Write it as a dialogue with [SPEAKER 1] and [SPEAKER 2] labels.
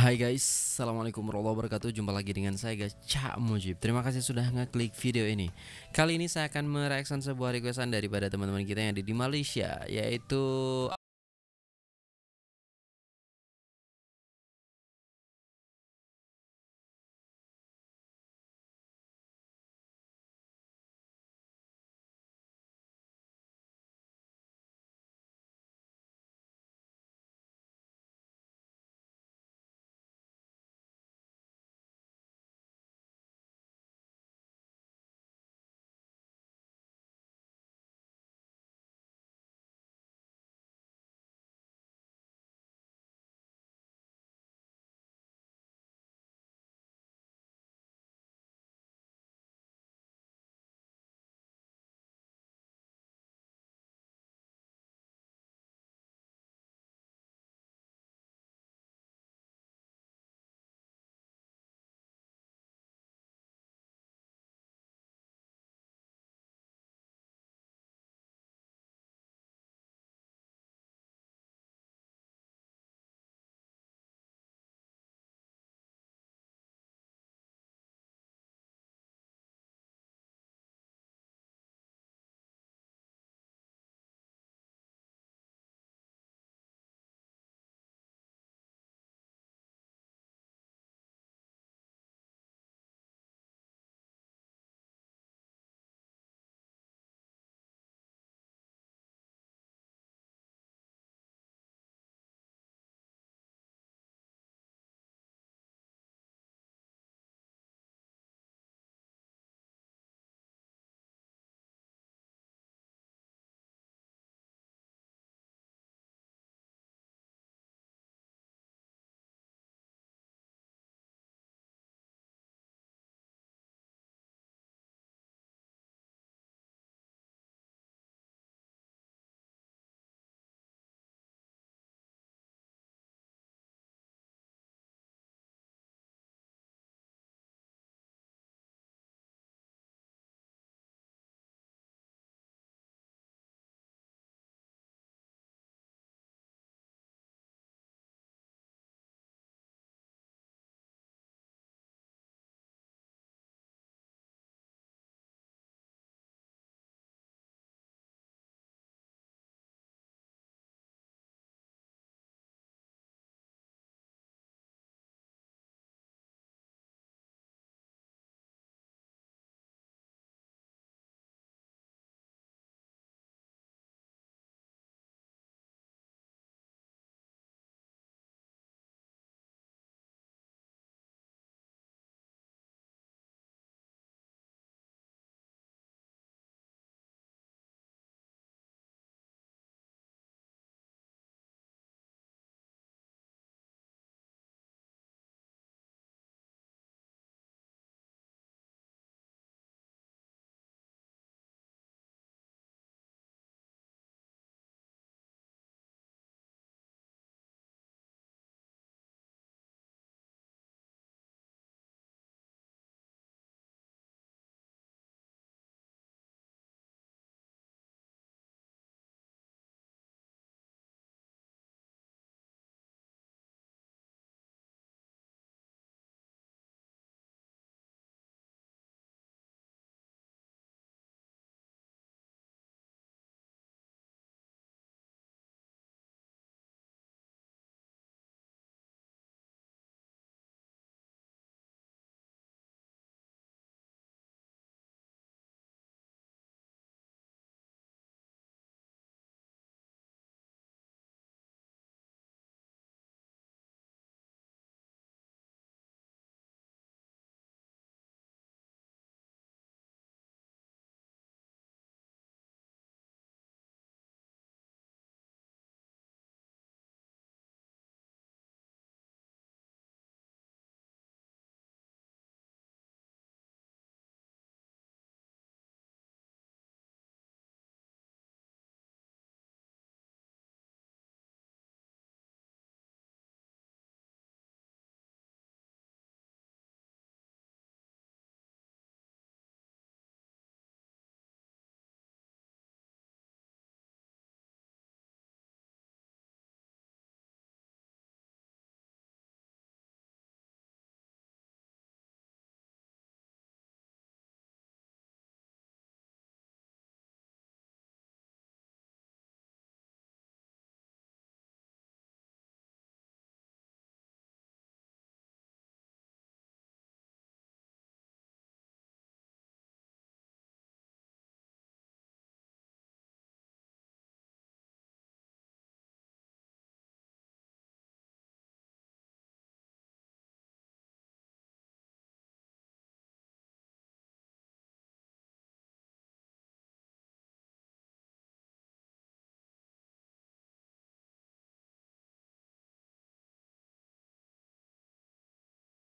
[SPEAKER 1] Hai guys, Assalamualaikum warahmatullahi wabarakatuh Jumpa lagi dengan saya guys, Cak Mujib Terima kasih sudah ngeklik video ini Kali ini saya akan mereaksi sebuah requestan daripada teman-teman kita yang ada di Malaysia
[SPEAKER 2] Yaitu